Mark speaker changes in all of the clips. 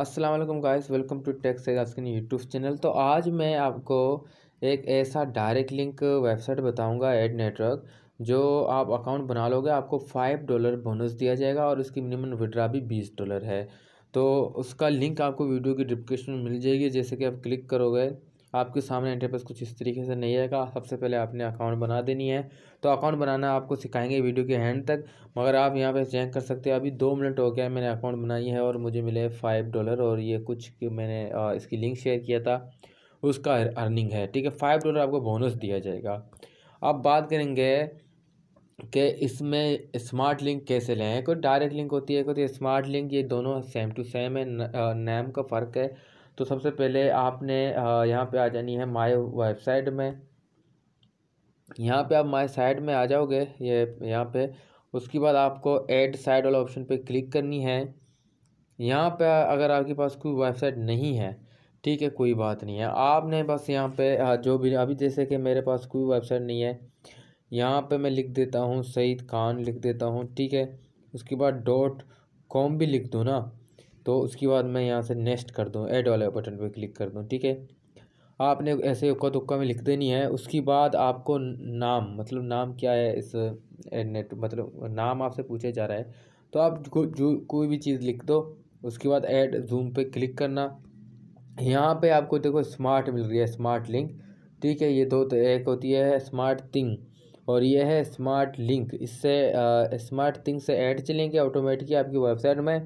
Speaker 1: Aslam guys welcome to tech season YouTube channel तो आज मैं आपको एक ऐसा डायरेक्ट लिंक वेबसाइट बताऊंगा एड नेटवर्क जो आप अकाउंट बना लोगे आपको फाइव डॉलर बोनस दिया जाएगा और उसकी मिनिमम विड्रा भी बीस डॉलर है तो उसका लिंक आपको वीडियो की डिस्क्रिप्शन में मिल जाएगी जैसे कि आप क्लिक करोगे आपके सामने इंटरफेस कुछ इस तरीके से नहीं आएगा सबसे पहले आपने अकाउंट बना देनी है तो अकाउंट बनाना आपको सिखाएंगे वीडियो के एंड तक मगर आप यहाँ पे चेक कर सकते हो अभी दो मिनट हो गया है मैंने अकाउंट बनाई है और मुझे मिले फाइव डॉलर और ये कुछ मैंने इसकी लिंक शेयर किया था उसका अर्निंग है ठीक है फाइव डॉलर आपको बोनस दिया जाएगा अब बात करेंगे कि इसमें स्मार्ट लिंक कैसे लें कोई डायरेक्ट लिंक होती है कोई स्मार्ट लिंक ये दोनों सेम टू सेम है नैम का फ़र्क है तो सबसे पहले आपने यहाँ पे आ जानी है माय वेबसाइट में यहाँ पे आप माय साइट में आ जाओगे ये यहाँ पे उसके बाद आपको ऐड साइड वाला ऑप्शन पे क्लिक करनी है यहाँ पे अगर आपके पास कोई वेबसाइट नहीं है ठीक है कोई बात नहीं है आपने बस यहाँ पे जो भी अभी जैसे कि मेरे पास कोई वेबसाइट नहीं है यहाँ पे मैं लिख देता हूँ सईद खान लिख देता हूँ ठीक है उसके बाद डॉट कॉम भी लिख दो ना तो उसके बाद मैं यहाँ से नेक्स्ट कर दूँ ऐड वाले बटन पर क्लिक कर दूँ ठीक है आपने ऐसे उक्का दुक्का में लिख देनी है उसके बाद आपको नाम मतलब नाम क्या है इस नेट मतलब नाम आपसे पूछा जा रहा है तो आप जो, जो कोई भी चीज़ लिख दो उसके बाद ऐड जूम पे क्लिक करना यहाँ पे आपको देखो स्मार्ट मिल रही है स्मार्ट लिंक ठीक है ये दो तो एक होती है स्मार्ट थिंग और ये है स्मार्ट लिंक इससे स्मार्ट थिंग से ऐड चलेंगे ऑटोमेटिकली आपकी वेबसाइट में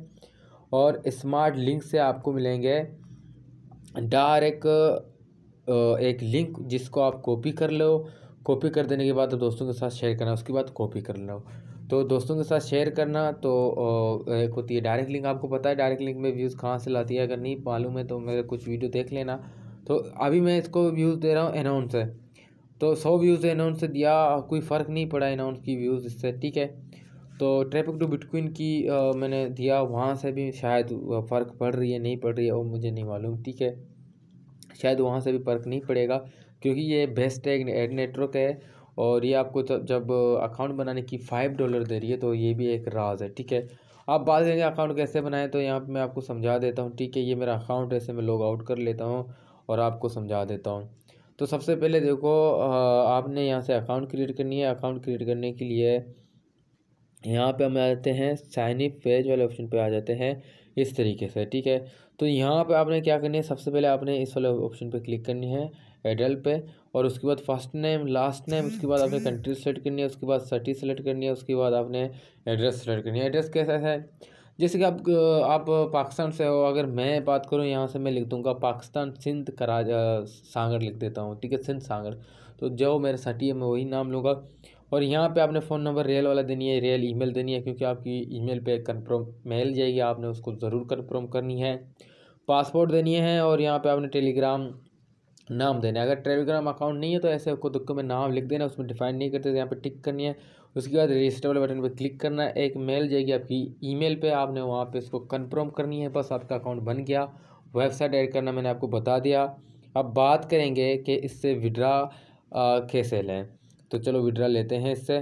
Speaker 1: और स्मार्ट लिंक से आपको मिलेंगे डायरेक्ट एक लिंक जिसको आप कॉपी कर लो कॉपी कर देने के बाद तो दोस्तों के साथ शेयर करना उसके बाद कॉपी कर लो तो दोस्तों के साथ शेयर करना तो एक होती है डायरेक्ट लिंक आपको पता है डायरेक्ट लिंक में व्यूज़ कहाँ से लाती है अगर नहीं मालूम है तो मेरे कुछ वीडियो देख लेना तो अभी मैं इसको व्यूज़ दे रहा हूँ अनाउंस है तो सौ व्यूज़ अनाउंस दिया कोई फ़र्क नहीं पड़ा अनाउंस की व्यूज़ इससे ठीक है तो ट्रैफिक टू बिटकॉइन की आ, मैंने दिया वहाँ से भी शायद फ़र्क पड़ रही है नहीं पड़ रही है और मुझे नहीं मालूम ठीक है शायद वहाँ से भी फ़र्क नहीं पड़ेगा क्योंकि ये बेस्ट एड नेटवर्क है और ये आपको जब अकाउंट बनाने की फाइव डॉलर दे रही है तो ये भी एक राज है ठीक है आप बात करेंगे अकाउंट कैसे बनाएं तो यहाँ पे मैं आपको समझा देता हूँ ठीक है ये मेरा अकाउंट ऐसे मैं लॉग आउट कर लेता हूँ और आपको समझा देता हूँ तो सबसे पहले देखो आपने यहाँ से अकाउंट क्रिएट करनी है अकाउंट क्रिएट करने के लिए यहाँ पे हम आ जाते हैं साइन इन पेज वाले ऑप्शन पे आ जाते हैं इस तरीके से ठीक है तो यहाँ पे आपने क्या करनी है सबसे पहले आपने इस वाले ऑप्शन पे क्लिक करनी है एडल्ट पे और उसके बाद फर्स्ट नेम लास्ट नेम उसके बाद आपने कंट्री सेलेक्ट करनी है उसके बाद सिटी सेलेक्ट करनी है उसके बाद आपने एड्रेस सेलेक्ट करनी है एड्रेस कैसा है जैसे कि आप आप पाकिस्तान से हो अगर मैं बात करूँ यहाँ से मैं लिख दूँगा पाकिस्तान सिंध करा सागर लिख देता हूँ ठीक है सिंध सांगर तो जो मेरा सटी है मैं वही नाम लूँगा और यहाँ पे आपने फ़ोन नंबर रियल वाला देनी है रियल ईमेल देनी है क्योंकि आपकी ईमेल पे कंफर्म मेल जाएगी आपने उसको ज़रूर कंफर्म करनी है पासपोर्ट देनी है और यहाँ पे आपने टेलीग्राम नाम देना है अगर टेलीग्राम अकाउंट नहीं है तो ऐसे आपको दुख में नाम लिख देना उसमें डिफाइन नहीं करते तो यहाँ पर टिक करनी है उसके बाद रजिस्टर वाले बटन पर क्लिक करना है एक मेल जाएगी आपकी ई मेल आपने वहाँ पर इसको कन्फर्म करनी है बस आपका अकाउंट बन गया वेबसाइट ऐड करना मैंने आपको बता दिया अब बात करेंगे कि इससे विड्रा कैसे लें तो चलो विड्रा लेते हैं इससे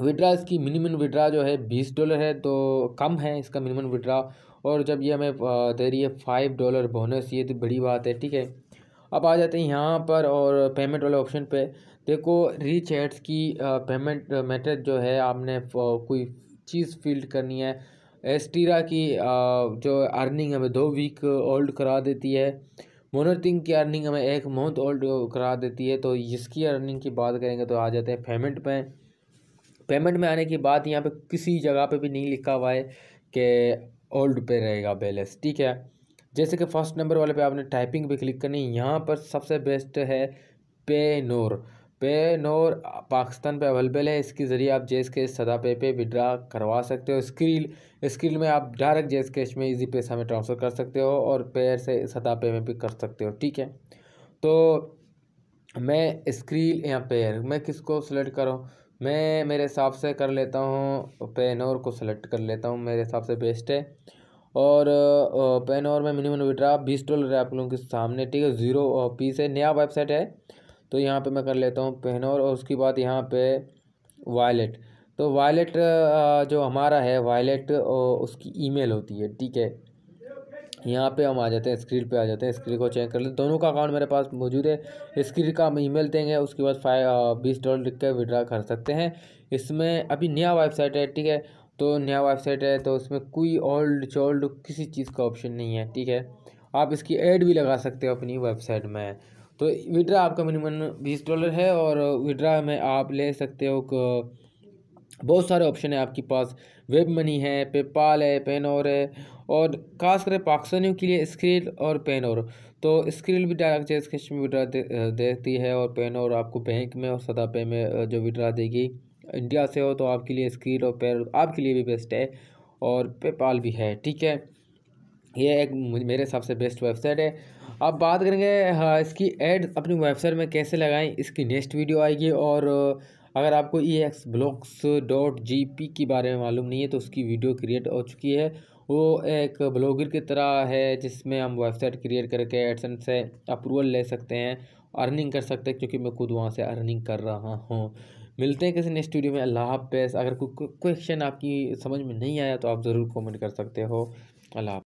Speaker 1: विड्रा इसकी मिनिमम विड्रा जो है बीस डॉलर है तो कम है इसका मिनिमम विड्रा और जब ये हमें दे रही है फाइव डॉलर बोनस ये तो बड़ी बात है ठीक है अब आ जाते हैं यहाँ पर और पेमेंट वाले ऑप्शन पे देखो रीच एड्स की पेमेंट मेथड जो है आपने कोई चीज़ फील्ड करनी है एस्टीरा की जो अर्निंग हमें दो वीक ओल्ड करा देती है मोनोथिंग की अर्निंग हमें एक मंथ ओल्ड करा देती है तो इसकी अर्निंग की बात करेंगे तो आ जाते हैं पेमेंट पे पेमेंट में आने की बात यहाँ पे किसी जगह पे भी नहीं लिखा हुआ है कि ओल्ड पे रहेगा बैलेंस ठीक है जैसे कि फर्स्ट नंबर वाले पे आपने टाइपिंग पे क्लिक करनी यहाँ पर सबसे बेस्ट है पे नोर पे नोर पाकिस्तान पे अवेलेबल है इसके ज़रिए आप जेस कैश सदा पे पे विड्रा करवा सकते हो स्क्रील स्क्रील में आप डायरेक्ट जेस कैश में इजी पैसा में ट्रांसफ़र कर सकते हो और पेयर से सदा पे में भी कर सकते हो ठीक है तो मैं स्क्रील या पेयर मैं किसको सेलेक्ट करूँ मैं मेरे हिसाब से कर लेता हूँ पेनोर को सेलेक्ट कर लेता हूँ मेरे हिसाब से बेस्ट है और पेनोर में मिनिमम विड्रा बीस डॉलर है आप लोगों के सामने ठीक है ज़ीरो पीस है नया वेबसाइट है तो यहाँ पे मैं कर लेता हूँ पेनोर और उसके बाद यहाँ पे वायलेट तो वायलेट जो हमारा है वायलेट उसकी ईमेल होती है ठीक है यहाँ पे हम आ जाते हैं स्क्रीन पे आ जाते हैं स्क्रीन को चेक कर लेते दोनों का अकाउंट मेरे पास मौजूद है स्क्रीन का हम ईमेल देंगे उसके बाद फाइव बीस डॉलर लिख कर विड्रा कर सकते हैं इसमें अभी नया वेबसाइट है ठीक है तो नया वेबसाइट है तो उसमें कोई ओल्ड चोल्ड किसी चीज़ का ऑप्शन नहीं है ठीक है आप इसकी एड भी लगा सकते हो अपनी वेबसाइट में तो विड्रा आपका मिनिमम बीस डॉलर है और विड्रा में आप ले सकते हो बहुत सारे ऑप्शन है आपके पास वेब मनी है पेपाल है पेनोर है और खास कर पाकिस्तानियों के लिए स्क्रील और पेनोर तो स्क्रील भी डायरेक्ट चेस कैश में विड्रा दे, देती है और पेनोर आपको बैंक में और सदा पे में जो विड्रा देगी इंडिया से हो तो आपके लिए स्क्रील और पेन आपके लिए भी बेस्ट है और पेपाल भी है ठीक है ये एक मेरे हिसाब से बेस्ट वेबसाइट है अब बात करेंगे हाँ, इसकी एड अपनी वेबसाइट में कैसे लगाएं इसकी नेक्स्ट वीडियो आएगी और अगर आपको E X blocks dot G P के बारे में मालूम नहीं है तो उसकी वीडियो क्रिएट हो चुकी है वो एक ब्लॉगर की तरह है जिसमें हम वेबसाइट क्रिएट करके एडसन से अप्रूवल ले सकते हैं अर्निंग कर सकते हैं क्योंकि मैं खुद वहाँ से अर्निंग कर रहा हूँ मिलते हैं किसी नेक्स्ट वीडियो में अल्लाह हाफ अगर कोई क्वेश्चन आपकी समझ में नहीं आया तो आप ज़रूर कॉमेंट कर सकते हो अल्लाह